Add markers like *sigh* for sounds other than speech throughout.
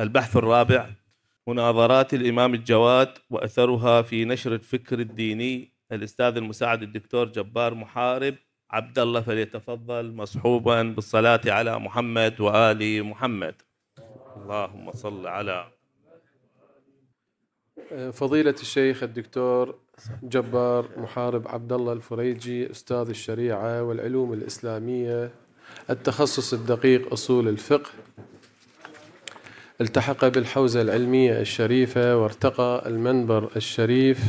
البحث الرابع مناظرات الإمام الجواد وأثرها في نشر الفكر الديني الأستاذ المساعد الدكتور جبار محارب عبد الله فليتفضل مصحوبا بالصلاة على محمد وآل محمد اللهم صل على فضيلة الشيخ الدكتور جبار محارب عبد الله الفريجي أستاذ الشريعة والعلوم الإسلامية التخصص الدقيق أصول الفقه التحق بالحوزة العلمية الشريفة وارتقى المنبر الشريف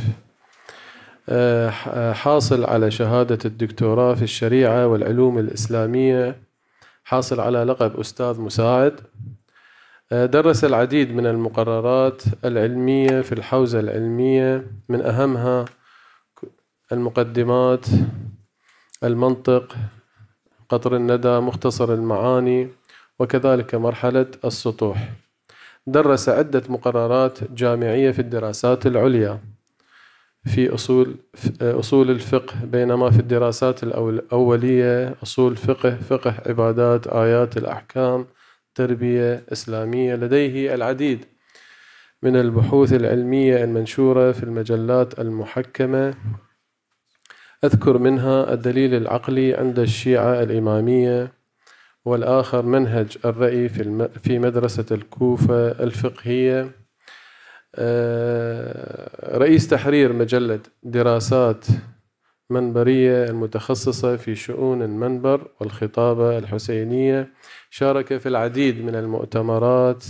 آه، آه، حاصل على شهادة الدكتوراه في الشريعة والعلوم الإسلامية حاصل على لقب أستاذ مساعد آه، درس العديد من المقررات العلمية في الحوزة العلمية من أهمها المقدمات المنطق قطر الندى مختصر المعاني وكذلك مرحلة السطوح درس عدة مقررات جامعية في الدراسات العليا في أصول أصول الفقه بينما في الدراسات الأولية أصول فقه فقه عبادات آيات الأحكام تربية إسلامية لديه العديد من البحوث العلمية المنشورة في المجلات المحكمة أذكر منها الدليل العقلي عند الشيعة الإمامية والآخر منهج الرأي في في مدرسة الكوفة الفقهية آه، رئيس تحرير مجلة دراسات منبرية المتخصصة في شؤون المنبر والخطابة الحسينية شارك في العديد من المؤتمرات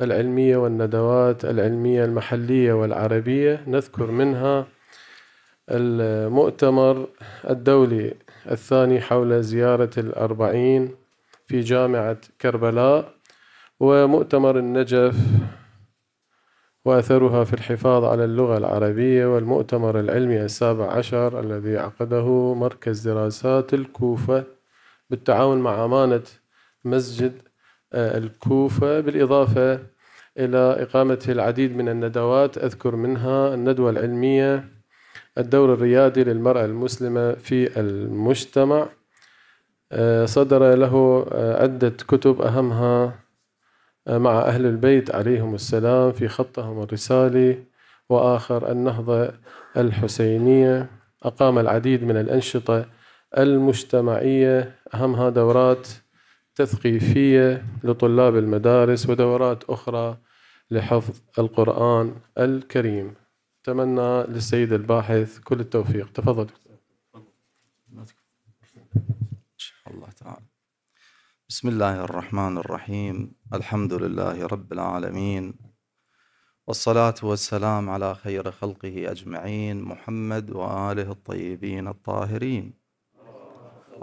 العلمية والندوات العلمية المحلية والعربية نذكر منها المؤتمر الدولي الثاني حول زيارة الأربعين في جامعة كربلاء ومؤتمر النجف وأثرها في الحفاظ على اللغة العربية والمؤتمر العلمي السابع عشر الذي عقده مركز دراسات الكوفة بالتعاون مع أمانة مسجد آه، الكوفة بالإضافة إلى إقامة العديد من الندوات أذكر منها الندوة العلمية الدور الريادي للمرأة المسلمة في المجتمع آه، صدر له عدة آه، كتب أهمها آه، مع أهل البيت عليهم السلام في خطهم الرسالي وآخر النهضة الحسينية أقام العديد من الأنشطة المجتمعية أهمها دورات تثقيفية لطلاب المدارس ودورات أخرى لحفظ القرآن الكريم أتمنى للسيد الباحث كل التوفيق تفضل بسم الله الرحمن الرحيم الحمد لله رب العالمين والصلاة والسلام على خير خلقه أجمعين محمد وآله الطيبين الطاهرين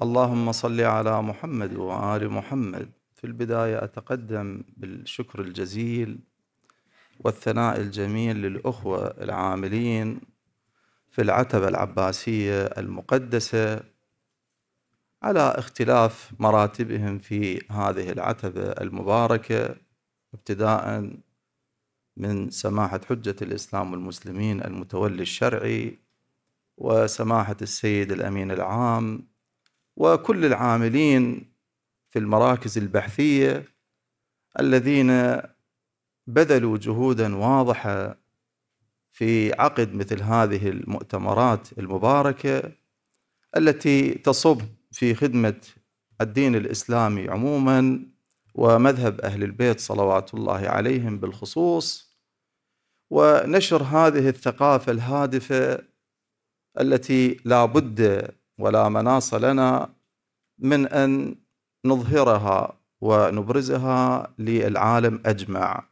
اللهم صل على محمد وآل محمد في البداية أتقدم بالشكر الجزيل والثناء الجميل للأخوة العاملين في العتبة العباسية المقدسة على اختلاف مراتبهم في هذه العتبة المباركة ابتداء من سماحة حجة الإسلام والمسلمين المتولي الشرعي وسماحة السيد الأمين العام وكل العاملين في المراكز البحثية الذين بذلوا جهودا واضحة في عقد مثل هذه المؤتمرات المباركة التي تصب في خدمة الدين الإسلامي عموما ومذهب أهل البيت صلوات الله عليهم بالخصوص ونشر هذه الثقافة الهادفة التي لا بد ولا مناص لنا من أن نظهرها ونبرزها للعالم أجمع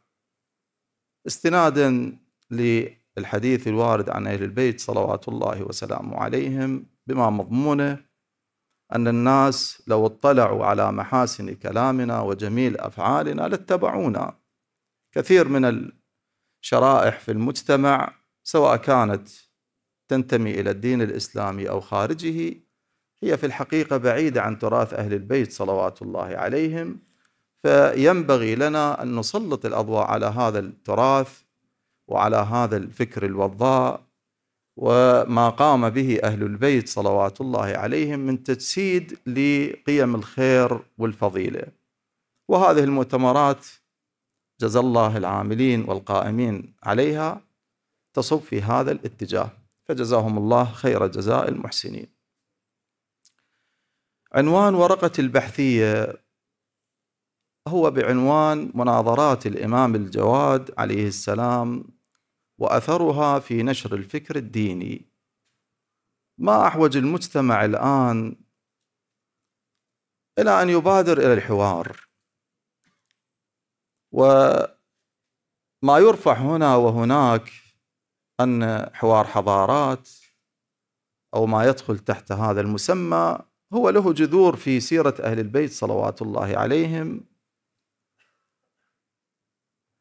استنادا للحديث الوارد عن أهل البيت صلوات الله وسلامه عليهم بما مضمونه أن الناس لو اطلعوا على محاسن كلامنا وجميل أفعالنا لاتبعونا كثير من الشرائح في المجتمع سواء كانت تنتمي إلى الدين الإسلامي أو خارجه هي في الحقيقة بعيدة عن تراث أهل البيت صلوات الله عليهم فينبغي لنا أن نسلط الأضواء على هذا التراث وعلى هذا الفكر الوضاء وما قام به اهل البيت صلوات الله عليهم من تجسيد لقيم الخير والفضيله. وهذه المؤتمرات جزا الله العاملين والقائمين عليها تصب في هذا الاتجاه فجزاهم الله خير جزاء المحسنين. عنوان ورقه البحثيه هو بعنوان مناظرات الامام الجواد عليه السلام واثرها في نشر الفكر الديني ما احوج المجتمع الان الى ان يبادر الى الحوار وما يرفع هنا وهناك ان حوار حضارات او ما يدخل تحت هذا المسمى هو له جذور في سيره اهل البيت صلوات الله عليهم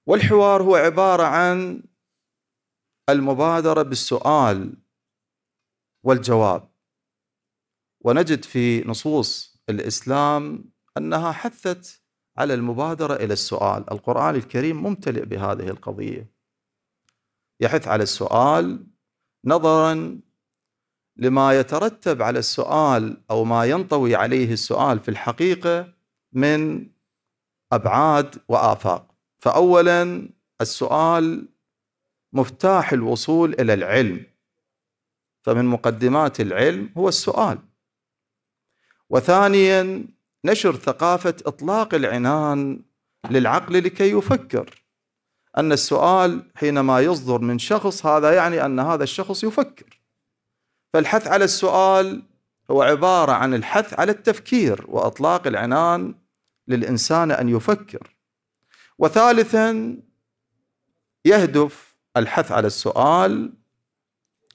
والحوار هو عباره عن المبادرة بالسؤال والجواب ونجد في نصوص الإسلام أنها حثت على المبادرة إلى السؤال القرآن الكريم ممتلئ بهذه القضية يحث على السؤال نظرا لما يترتب على السؤال أو ما ينطوي عليه السؤال في الحقيقة من أبعاد وآفاق فأولا السؤال مفتاح الوصول الى العلم فمن مقدمات العلم هو السؤال وثانيا نشر ثقافه اطلاق العنان للعقل لكي يفكر ان السؤال حينما يصدر من شخص هذا يعني ان هذا الشخص يفكر فالحث على السؤال هو عباره عن الحث على التفكير واطلاق العنان للانسان ان يفكر وثالثا يهدف الحث على السؤال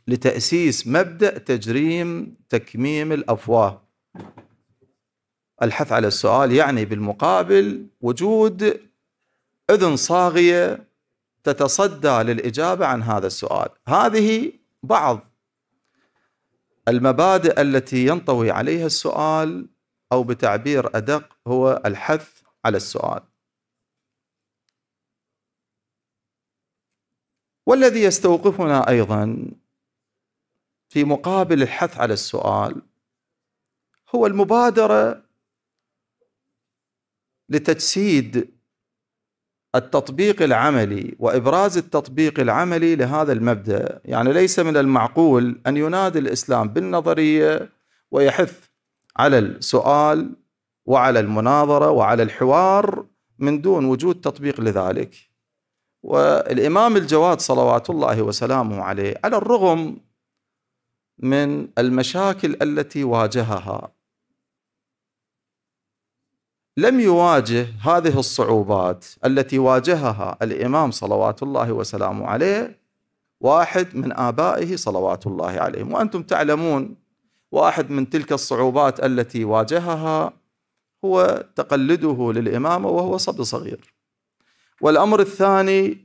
لتأسيس مبدأ تجريم تكميم الأفواه الحث على السؤال يعني بالمقابل وجود أذن صاغية تتصدى للإجابة عن هذا السؤال هذه بعض المبادئ التي ينطوي عليها السؤال أو بتعبير أدق هو الحث على السؤال والذي يستوقفنا ايضا في مقابل الحث على السؤال هو المبادره لتجسيد التطبيق العملي وابراز التطبيق العملي لهذا المبدا، يعني ليس من المعقول ان ينادي الاسلام بالنظريه ويحث على السؤال وعلى المناظره وعلى الحوار من دون وجود تطبيق لذلك. والإمام الجواد صلوات الله وسلامه عليه على الرغم من المشاكل التي واجهها لم يواجه هذه الصعوبات التي واجهها الإمام صلوات الله وسلامه عليه واحد من آبائه صلوات الله عليهم وأنتم تعلمون واحد من تلك الصعوبات التي واجهها هو تقلده للإمامة وهو صبي صغير والأمر الثاني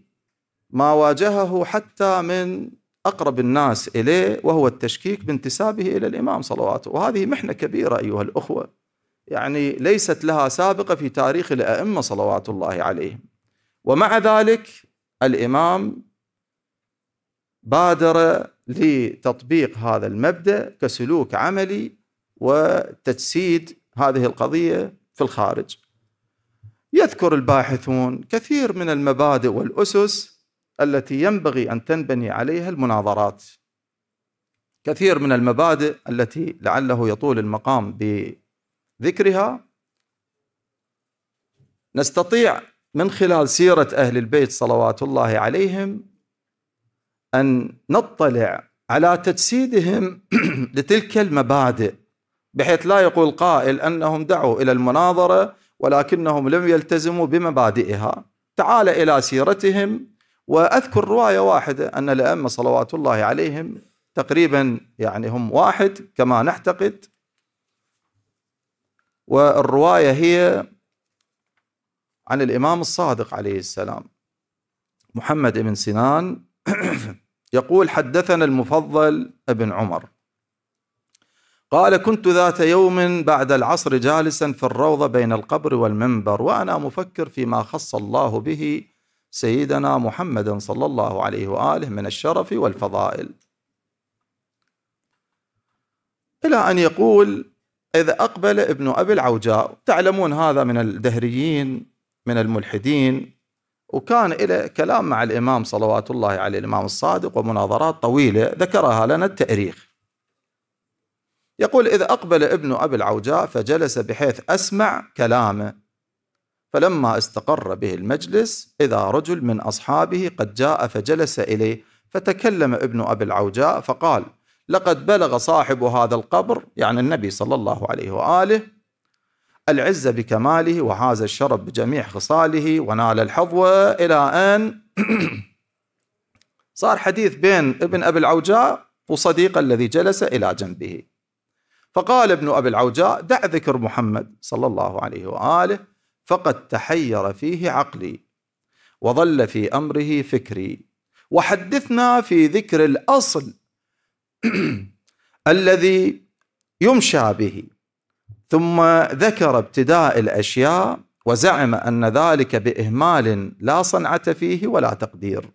ما واجهه حتى من أقرب الناس إليه وهو التشكيك بانتسابه إلى الإمام صلواته وهذه محنة كبيرة أيها الأخوة يعني ليست لها سابقة في تاريخ الأئمة صلوات الله عليهم ومع ذلك الإمام بادر لتطبيق هذا المبدأ كسلوك عملي وتجسيد هذه القضية في الخارج يذكر الباحثون كثير من المبادئ والأسس التي ينبغي أن تنبني عليها المناظرات كثير من المبادئ التي لعله يطول المقام بذكرها نستطيع من خلال سيرة أهل البيت صلوات الله عليهم أن نطلع على تجسيدهم *clears throat* لتلك المبادئ بحيث لا يقول قائل أنهم دعوا إلى المناظرة ولكنهم لم يلتزموا بمبادئها تعال إلى سيرتهم وأذكر رواية واحدة أن الأئمة صلوات الله عليهم تقريبا يعني هم واحد كما نعتقد والرواية هي عن الإمام الصادق عليه السلام محمد بن سنان *coughs* يقول حدثنا المفضل ابن عمر قال كنت ذات يوم بعد العصر جالسا في الروضة بين القبر والمنبر وأنا مفكر فيما خص الله به سيدنا محمد صلى الله عليه وآله من الشرف والفضائل إلى أن يقول إذ أقبل ابن أبي العوجاء تعلمون هذا من الدهريين من الملحدين وكان له كلام مع الإمام صلوات الله عليه الإمام الصادق ومناظرات طويلة ذكرها لنا التاريخ يقول إذ أقبل ابن أبي العوجاء فجلس بحيث أسمع كلامه فلما استقر به المجلس إذا رجل من أصحابه قد جاء فجلس إليه فتكلم ابن أبي العوجاء فقال لقد بلغ صاحب هذا القبر يعني النبي صلى الله عليه وآله العز بكماله وحاز الشرب بجميع خصاله ونال الحظوة إلى أن *clears throat* صار حديث بين ابن أبي العوجاء وصديقه الذي جلس إلى جنبه فقال ابن أبي العوجاء دع ذكر محمد صلى الله عليه وآله فقد تحير فيه عقلي وظل في أمره فكري وحدثنا في ذكر الأصل *clears throat* الذي يمشى به ثم ذكر ابتداء الأشياء وزعم أن ذلك بإهمال لا صنعة فيه ولا تقدير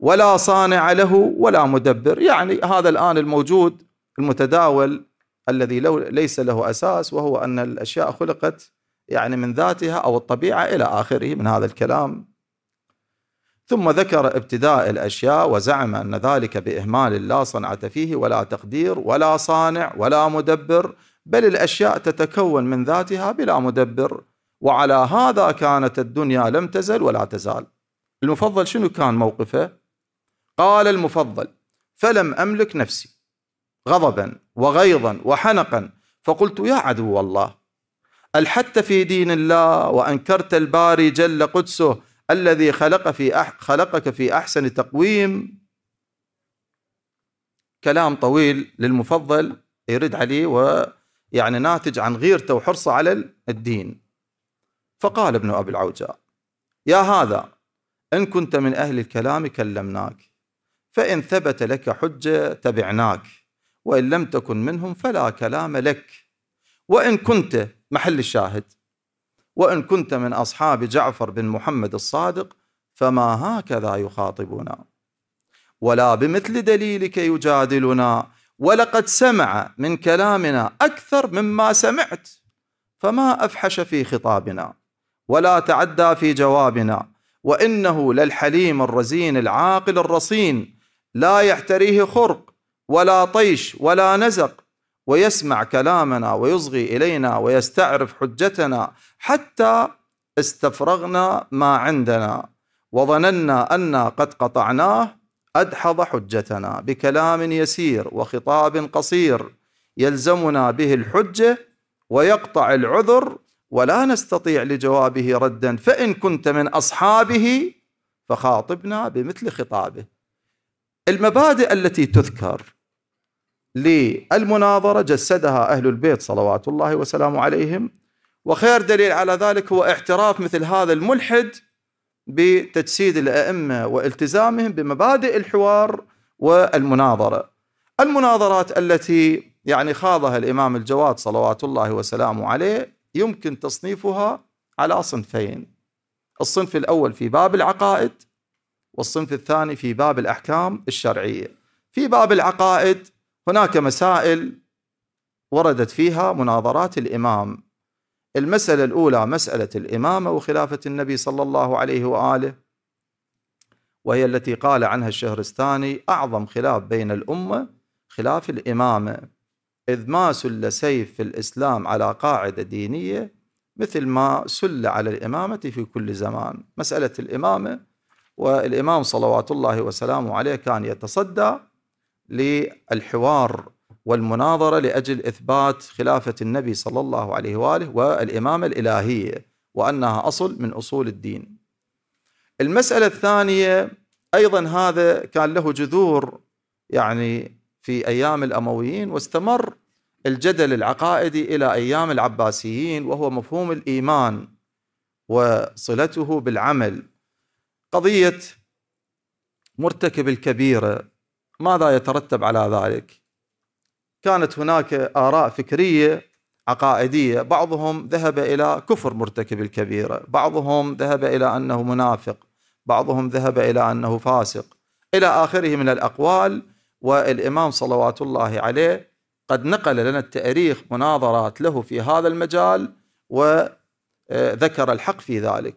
ولا صانع له ولا مدبر يعني هذا الآن الموجود المتداول الذي لو ليس له اساس وهو ان الاشياء خلقت يعني من ذاتها او الطبيعه الى اخره من هذا الكلام. ثم ذكر ابتداء الاشياء وزعم ان ذلك باهمال لا صنعه فيه ولا تقدير ولا صانع ولا مدبر بل الاشياء تتكون من ذاتها بلا مدبر وعلى هذا كانت الدنيا لم تزل ولا تزال. المفضل شنو كان موقفه؟ قال المفضل: فلم املك نفسي غضبا وغيظا وحنقا فقلت يا عدو الله الحت في دين الله وأنكرت الباري جل قدسه الذي خلق في أح خلقك في أحسن تقويم كلام طويل للمفضل يرد عليه ويعني ناتج عن غيرته وحرصه على الدين فقال ابن أبي العوجاء يا هذا إن كنت من أهل الكلام كلمناك فإن ثبت لك حجة تبعناك وإن لم تكن منهم فلا كلام لك وإن كنت محل الشاهد وإن كنت من أصحاب جعفر بن محمد الصادق فما هكذا يخاطبنا ولا بمثل دليلك يجادلنا ولقد سمع من كلامنا أكثر مما سمعت فما أفحش في خطابنا ولا تعدى في جوابنا وإنه للحليم الرزين العاقل الرصين لا يحتريه خرق ولا طيش ولا نزق ويسمع كلامنا ويصغي الينا ويستعرف حجتنا حتى استفرغنا ما عندنا وظننا أنا قد قطعناه أدحض حجتنا بكلام يسير وخطاب قصير يلزمنا به الحجة ويقطع العذر ولا نستطيع لجوابه ردا فإن كنت من أصحابه فخاطبنا بمثل خطابه المبادئ التي تذكر للمناظرة جسدها أهل البيت صلوات الله وسلامه عليهم وخير دليل على ذلك هو اعتراف مثل هذا الملحد بتجسيد الأئمة والتزامهم بمبادئ الحوار والمناظرة المناظرات التي يعني خاضها الإمام الجواد صلوات الله وسلامه عليه يمكن تصنيفها على صنفين الصنف الأول في باب العقائد والصنف الثاني في باب الأحكام الشرعية في باب العقائد هناك مسائل وردت فيها مناظرات الإمام المسألة الأولى مسألة الإمامة وخلافة النبي صلى الله عليه وآله وهي التي قال عنها الشهرستاني أعظم خلاف بين الأمة خلاف الإمامة إذ ما سل سيف في الإسلام على قاعدة دينية مثل ما سل على الإمامة في كل زمان مسألة الإمامة والإمام صلوات الله وسلامه عليه كان يتصدى للحوار والمناظره لاجل اثبات خلافه النبي صلى الله عليه واله والامامه الالهيه وانها اصل من اصول الدين. المساله الثانيه ايضا هذا كان له جذور يعني في ايام الامويين واستمر الجدل العقائدي الى ايام العباسيين وهو مفهوم الايمان وصلته بالعمل. قضيه مرتكب الكبيره ماذا يترتب على ذلك كانت هناك آراء فكرية عقائدية بعضهم ذهب إلى كفر مرتكب الكبيرة بعضهم ذهب إلى أنه منافق بعضهم ذهب إلى أنه فاسق إلى آخره من الأقوال والإمام صلوات الله عليه قد نقل لنا التاريخ مناظرات له في هذا المجال وذكر الحق في ذلك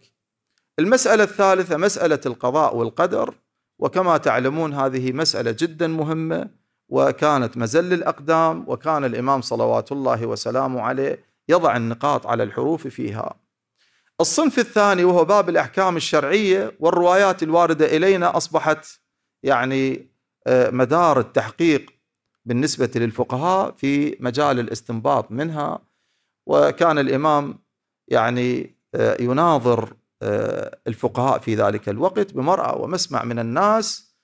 المسألة الثالثة مسألة القضاء والقدر وكما تعلمون هذه مسألة جدا مهمة وكانت مزل الأقدام وكان الإمام صلوات الله وسلامه عليه يضع النقاط على الحروف فيها الصنف الثاني وهو باب الأحكام الشرعية والروايات الواردة إلينا أصبحت يعني آه، مدار التحقيق بالنسبة للفقهاء في مجال الاستنباط منها وكان الإمام يعني آه، يناظر آه، الفقهاء في ذلك الوقت بمرأة ومسمع من الناس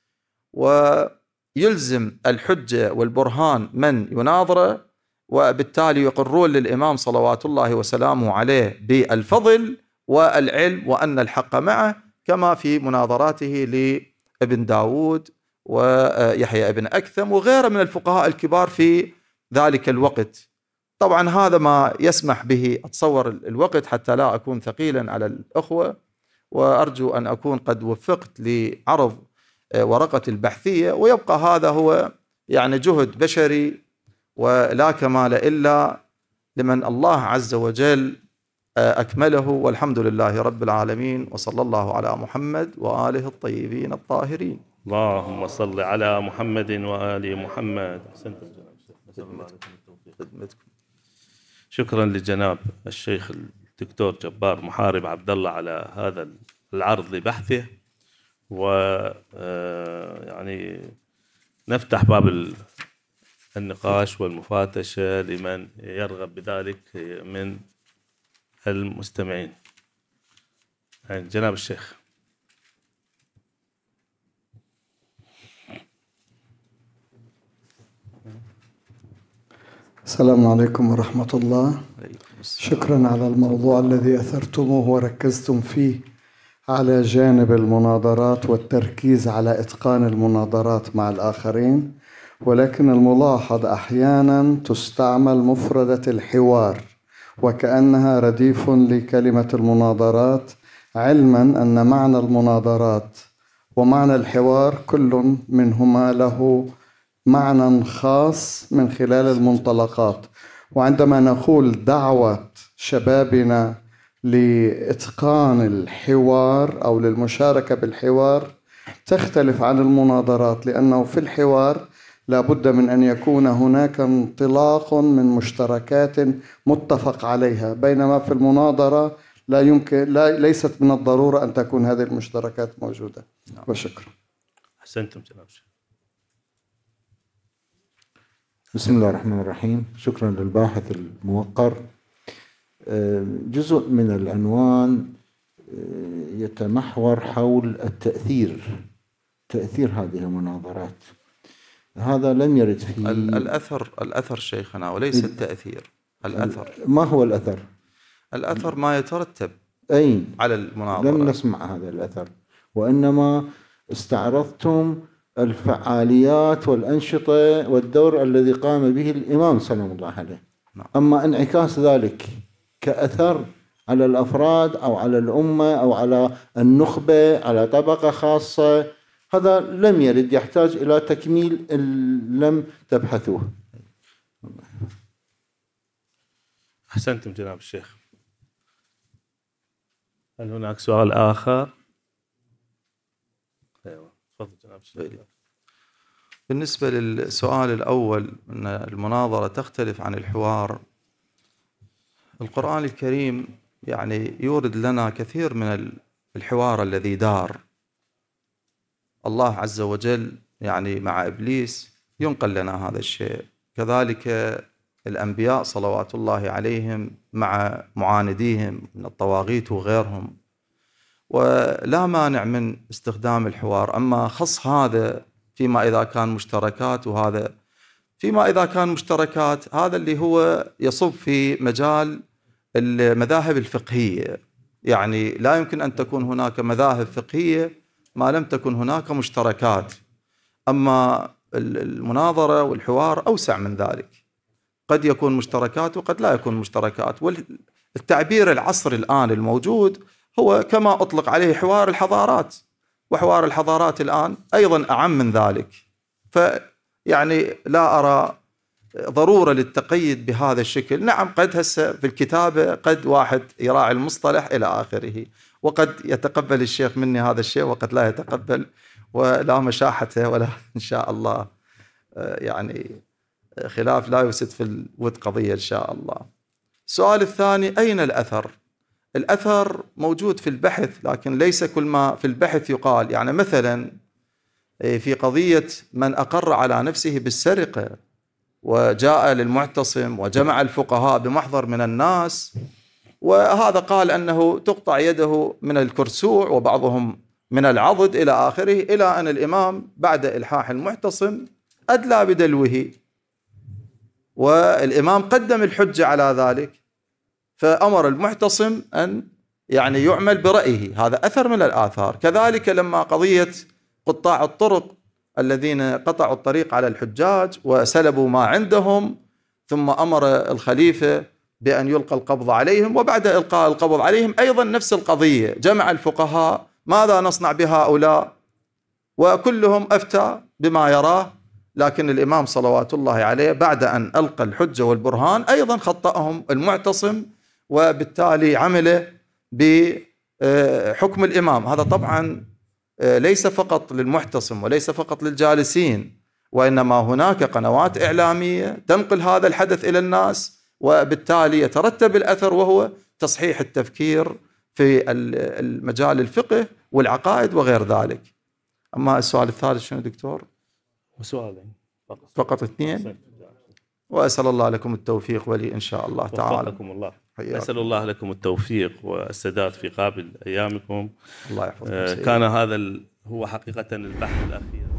ويلزم الحجة والبرهان من يناظره وبالتالي يقرون للإمام صلوات الله وسلامه عليه بالفضل والعلم وأن الحق معه كما في مناظراته لابن داود ويحيى ابن أكثم وغيره من الفقهاء الكبار في ذلك الوقت طبعا هذا ما يسمح به اتصور الوقت حتى لا اكون ثقيلا على الاخوه وارجو ان اكون قد وفقت لعرض آه، ورقه البحثيه ويبقى هذا هو يعني جهد بشري ولا كمال الا لمن الله عز وجل آه، اكمله والحمد لله رب العالمين وصلى الله على محمد واله الطيبين الطاهرين. اللهم صل على محمد وال محمد. خدمتكم. شكرا لجناب الشيخ الدكتور جبار محارب عبد الله على هذا العرض لبحثه و آه، يعني نفتح باب النقاش والمفاتشة لمن يرغب بذلك من المستمعين يعني جناب الشيخ السلام عليكم ورحمة الله شكرا على الموضوع الذي أثرتموه وركزتم فيه على جانب المناظرات والتركيز على إتقان المناظرات مع الآخرين ولكن الملاحظ أحيانا تستعمل مفردة الحوار وكأنها رديف لكلمة المناظرات علما أن معنى المناظرات ومعنى الحوار كل منهما له معنى خاص من خلال المنطلقات وعندما نقول دعوة شبابنا لإتقان الحوار أو للمشاركة بالحوار تختلف عن المناظرات لأنه في الحوار لابد من أن يكون هناك انطلاق من مشتركات متفق عليها بينما في المناظرة لا يمكن لا ليست من الضرورة أن تكون هذه المشتركات موجودة نعم. وشكرا أحسنتم جناب بسم الله الرحمن الرحيم شكرا للباحث الموقر آه، جزء من العنوان آه، يتمحور حول التأثير تأثير هذه المناظرات هذا لم يرد في الأثر الأثر شيخنا وليس التأثير الأثر ما هو الأثر؟ الأثر ما يترتب أي على المناظرة لم نسمع هذا الأثر وإنما استعرضتم الفعاليات والأنشطة والدور الذي قام به الإمام سلام الله عليه نعم. أما انعكاس ذلك كأثر على الأفراد أو على الأمة أو على النخبة على طبقة خاصة هذا لم يرد يحتاج إلى تكميل لم تبحثوه أحسنتم جناب الشيخ هل هناك سؤال آخر؟ بالنسبة للسؤال الأول أن المناظرة تختلف عن الحوار القرآن الكريم يعني يورد لنا كثير من الحوار الذي دار الله عز وجل يعني مع إبليس ينقل لنا هذا الشيء كذلك الأنبياء صلوات الله عليهم مع معانديهم من الطواغيت وغيرهم ولا مانع من استخدام الحوار أما خص هذا فيما إذا كان مشتركات وهذا فيما إذا كان مشتركات هذا اللي هو يصب في مجال المذاهب الفقهية يعني لا يمكن أن تكون هناك مذاهب فقهية ما لم تكن هناك مشتركات أما المناظرة والحوار أوسع من ذلك قد يكون مشتركات وقد لا يكون مشتركات والتعبير العصري الآن الموجود هو كما أطلق عليه حوار الحضارات وحوار الحضارات الآن أيضا أعم من ذلك فيعني لا أرى ضرورة للتقيد بهذا الشكل نعم قد هسه في الكتابة قد واحد يراعي المصطلح إلى آخره وقد يتقبل الشيخ مني هذا الشيء وقد لا يتقبل ولا مشاحته ولا إن شاء الله آه، يعني خلاف لا يفسد في الود قضية إن شاء الله السؤال الثاني أين الأثر الأثر موجود في البحث لكن ليس كل ما في البحث يقال يعني مثلا إيه، في قضية من أقر على نفسه بالسرقة وجاء للمعتصم وجمع الفقهاء بمحضر من الناس وهذا قال أنه تقطع يده من الكرسوع وبعضهم من العضد إلى آخره إلى أن الإمام بعد إلحاح المعتصم أدلى بدلوه والإمام قدم الحجة على ذلك فأمر المعتصم أن يعني يعمل برأيه هذا أثر من الآثار كذلك لما قضية قطاع الطرق الذين قطعوا الطريق على الحجاج وسلبوا ما عندهم ثم أمر الخليفة بأن يلقى القبض عليهم وبعد إلقاء القبض عليهم أيضا نفس القضية جمع الفقهاء ماذا نصنع بهؤلاء وكلهم أفتى بما يراه لكن الإمام صلوات الله عليه بعد أن ألقى الحجة والبرهان أيضا خطأهم المعتصم وبالتالي عمله بحكم الإمام هذا طبعا آه، ليس فقط للمحتصم وليس فقط للجالسين وإنما هناك قنوات إعلامية تنقل هذا الحدث إلى الناس وبالتالي يترتب الأثر وهو تصحيح التفكير في المجال الفقه والعقائد وغير ذلك أما السؤال الثالث شنو دكتور؟ وسؤالين فقط فقط اثنين وأسأل الله لكم التوفيق ولي إن شاء الله تعالى الله أسأل الله لكم التوفيق والسداد في قابل أيامكم الله يحفظكم آه، كان هذا هو حقيقة البحث الأخير